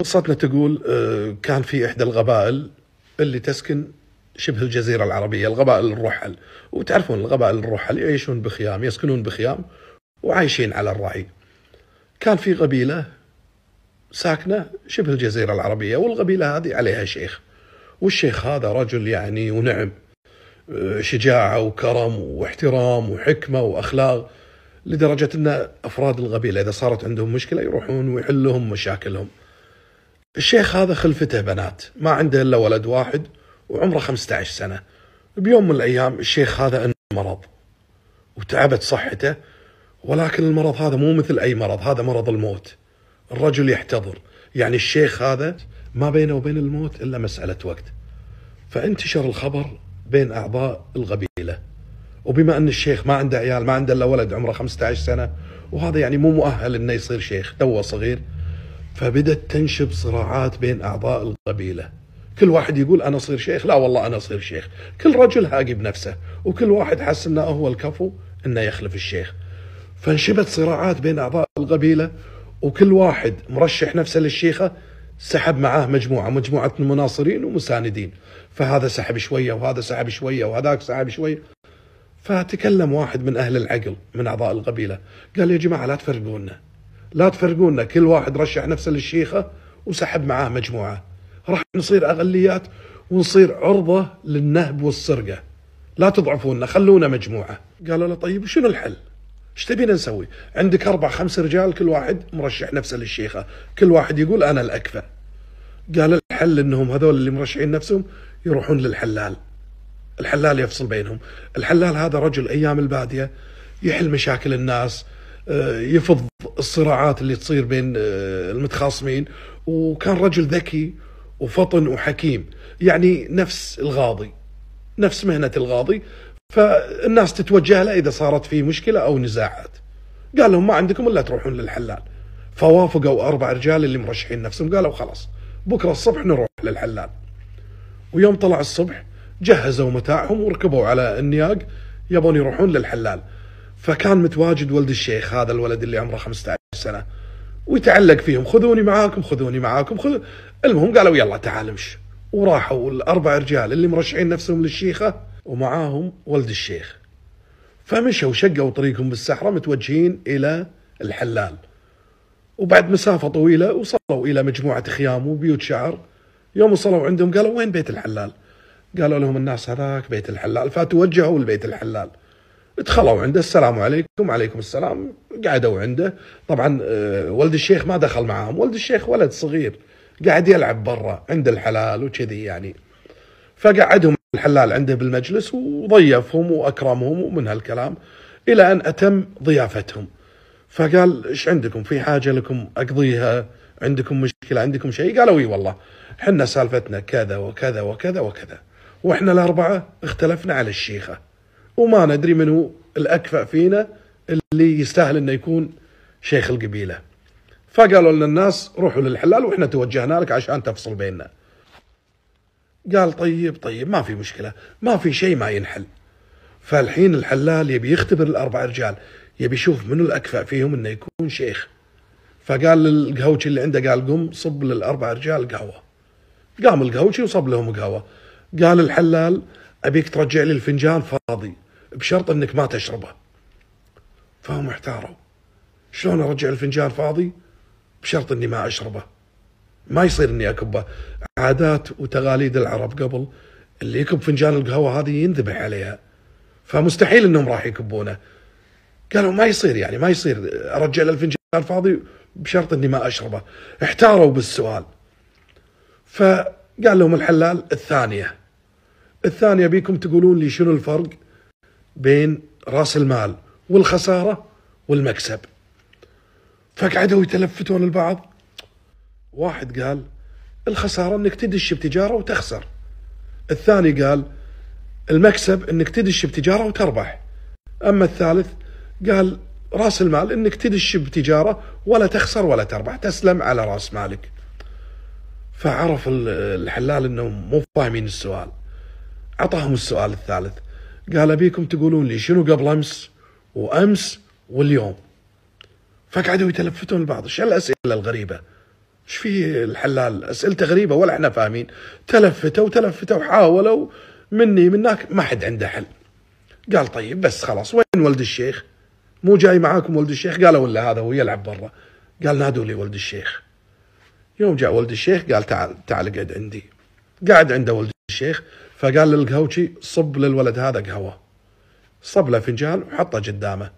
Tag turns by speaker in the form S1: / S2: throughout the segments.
S1: قصتنا تقول آه، كان في إحدى القبائل اللي تسكن شبه الجزيرة العربية القبائل الرحل وتعرفون القبائل الرحل يعيشون بخيام يسكنون بخيام وعايشين على الرعي كان في قبيلة ساكنة شبه الجزيرة العربية والقبيلة هذه عليها شيخ والشيخ هذا رجل يعني ونعم آه، شجاعة وكرم واحترام وحكمة وأخلاق لدرجة أن أفراد القبيلة إذا صارت عندهم مشكلة يروحون ويحلهم مشاكلهم الشيخ هذا خلفته بنات ما عنده إلا ولد واحد وعمره 15 سنة بيوم من الأيام الشيخ هذا عنده مرض وتعبت صحته ولكن المرض هذا مو مثل أي مرض هذا مرض الموت الرجل يحتضر يعني الشيخ هذا ما بينه وبين الموت إلا مسألة وقت فانتشر الخبر بين أعضاء القبيلة وبما أن الشيخ ما عنده عيال ما عنده إلا ولد عمره 15 سنة وهذا يعني مو مؤهل أنه يصير شيخ توه صغير فبدت تنشب صراعات بين أعضاء القبيلة كل واحد يقول أنا أصير شيخ لا والله أنا أصير شيخ كل رجل هاقي بنفسه وكل واحد حس أنه هو الكفو أنه يخلف الشيخ فانشبت صراعات بين أعضاء القبيلة وكل واحد مرشح نفسه للشيخة سحب معاه مجموعة مجموعة من مناصرين ومساندين فهذا سحب شوية وهذا سحب شوية وهذاك سحب شوية فتكلم واحد من أهل العقل من أعضاء القبيلة قال يا جماعة لا تفرقونا لا تفرقونا كل واحد رشح نفسه للشيخة وسحب معاه مجموعة راح نصير أغليات ونصير عرضة للنهب والسرقة لا تضعفونا خلونا مجموعة قالوا له طيب شنو الحل ايش تبينا نسوي عندك أربع خمس رجال كل واحد مرشح نفسه للشيخة كل واحد يقول أنا الاكفى. قال الحل انهم هذول اللي مرشحين نفسهم يروحون للحلال الحلال يفصل بينهم الحلال هذا رجل ايام الباديه يحل مشاكل الناس آه، يفض الصراعات اللي تصير بين آه، المتخاصمين وكان رجل ذكي وفطن وحكيم يعني نفس الغاضي نفس مهنة الغاضي فالناس تتوجه له إذا صارت في مشكلة أو نزاعات قال لهم ما عندكم إلا تروحون للحلال فوافقوا أربع رجال اللي مرشحين نفسهم قالوا خلاص بكرة الصبح نروح للحلال ويوم طلع الصبح جهزوا متاعهم وركبوا على النياق يبون يروحون للحلال فكان متواجد ولد الشيخ هذا الولد اللي عمره 15 سنه ويتعلق فيهم خذوني معاكم خذوني معاكم خذ المهم قالوا يلا تعال امش وراحوا الاربع رجال اللي مرشحين نفسهم للشيخه ومعاهم ولد الشيخ فمشوا شقوا طريقهم بالصحراء متوجهين الى الحلال وبعد مسافه طويله وصلوا الى مجموعه خيام وبيوت شعر يوم وصلوا عندهم قالوا وين بيت الحلال؟ قالوا لهم الناس هذاك بيت الحلال فتوجهوا لبيت الحلال دخلوا عنده السلام عليكم وعليكم السلام قعدوا عنده طبعا آه، ولد الشيخ ما دخل معاهم ولد الشيخ ولد صغير قاعد يلعب برا عند الحلال وكذي يعني فقعدهم الحلال عنده بالمجلس وضيفهم واكرمهم ومن هالكلام الى ان اتم ضيافتهم فقال ايش عندكم في حاجه لكم اقضيها عندكم مشكله عندكم شيء قالوا اي والله احنا سالفتنا كذا وكذا وكذا وكذا واحنا الاربعه اختلفنا على الشيخه وما ندري منو الأكفأ فينا اللي يستاهل أنه يكون شيخ القبيلة فقالوا لنا الناس روحوا للحلال وإحنا توجهنا لك عشان تفصل بيننا قال طيب طيب ما في مشكلة ما في شيء ما ينحل فالحين الحلال يبي يختبر الأربع رجال يبي يشوف منو الأكفأ فيهم أنه يكون شيخ فقال للقهوتشي اللي عنده قال قم صب للأربع رجال قهوة قام القهوتشي وصب لهم قهوة قال الحلال أبيك ترجع لي الفنجان فاضي بشرط انك ما تشربه فهم احتاروا شلون ارجع الفنجان فاضي بشرط اني ما اشربه ما يصير اني اكبه عادات وتقاليد العرب قبل اللي يكب فنجان القهوه هذه ينذبح عليها فمستحيل انهم راح يكبونه قالوا ما يصير يعني ما يصير ارجع للفنجان فاضي بشرط اني ما اشربه احتاروا بالسؤال فقال لهم الحلال الثانيه الثانيه بيكم تقولون لي شنو الفرق بين راس المال والخساره والمكسب فقعدوا يتلفتون البعض واحد قال الخساره انك تدش بتجاره وتخسر الثاني قال المكسب انك تدش بتجاره وتربح اما الثالث قال راس المال انك تدش بتجاره ولا تخسر ولا تربح تسلم على راس مالك فعرف الحلال انهم مو فاهمين السؤال اعطاهم السؤال الثالث قال ابيكم تقولون لي شنو قبل امس وامس واليوم فقعدوا يتلفتون البعض ايش الاسئله الغريبه ايش في الحلال اسئلته غريبه ولا احنا فاهمين تلفتوا تلفتوا وحاولوا مني منك ما حد عنده حل قال طيب بس خلاص وين ولد الشيخ مو جاي معاكم ولد الشيخ قالوا ولا هذا هو يلعب برا قال نادوا لي ولد الشيخ يوم جاء ولد الشيخ قال تعال تعال اقعد عندي قعد عنده ولد الشيخ فقال للقهوجي صب للولد هذا قهوة صب له فنجان وحطه قدامه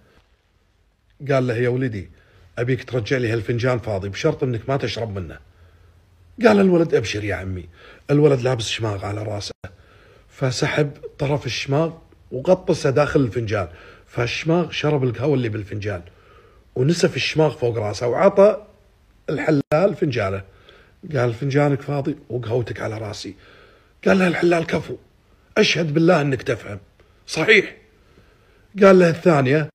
S1: قال له يا ولدي أبيك ترجع لي هالفنجان فاضي بشرط أنك ما تشرب منه قال الولد أبشر يا عمي الولد لابس شماغ على راسه فسحب طرف الشماغ وغطسه داخل الفنجان فالشماغ شرب القهوة اللي بالفنجان ونسف الشماغ فوق راسه وعطى الحلال فنجانه قال فنجانك فاضي وقهوتك على راسي قال له الحلال كفو أشهد بالله أنك تفهم صحيح قال له الثانية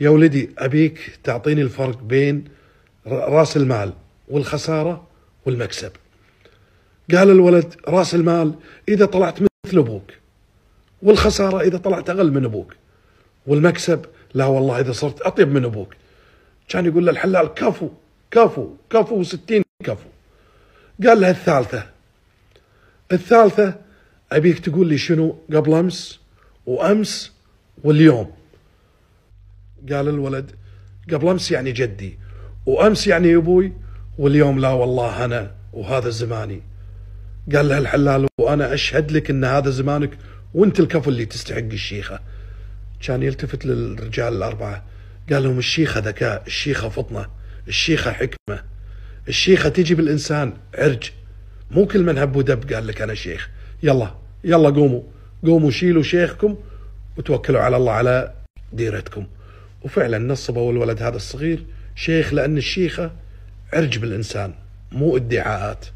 S1: يا ولدي أبيك تعطيني الفرق بين رأس المال والخسارة والمكسب قال الولد رأس المال إذا طلعت مثل أبوك والخسارة إذا طلعت أقل من أبوك والمكسب لا والله إذا صرت أطيب من أبوك كان يقول له الحلال كفو كفو كفو ستين كفو قال لها الثالثة الثالثة أبيك تقول لي شنو قبل أمس وأمس واليوم قال الولد قبل أمس يعني جدي وأمس يعني أبوي واليوم لا والله أنا وهذا زماني قال له الحلال وأنا أشهد لك أن هذا زمانك وانت الكفو اللي تستحق الشيخة كان يلتفت للرجال الأربعة قال لهم الشيخة ذكاء الشيخة فطنة الشيخة حكمة الشيخة تجي بالإنسان عرج مو كل من هب ودب قال لك انا شيخ يلا يلا قوموا قوموا شيلوا شيخكم وتوكلوا على الله على ديرتكم وفعلا نصبوا الولد هذا الصغير شيخ لان الشيخه عرج بالانسان مو ادعاءات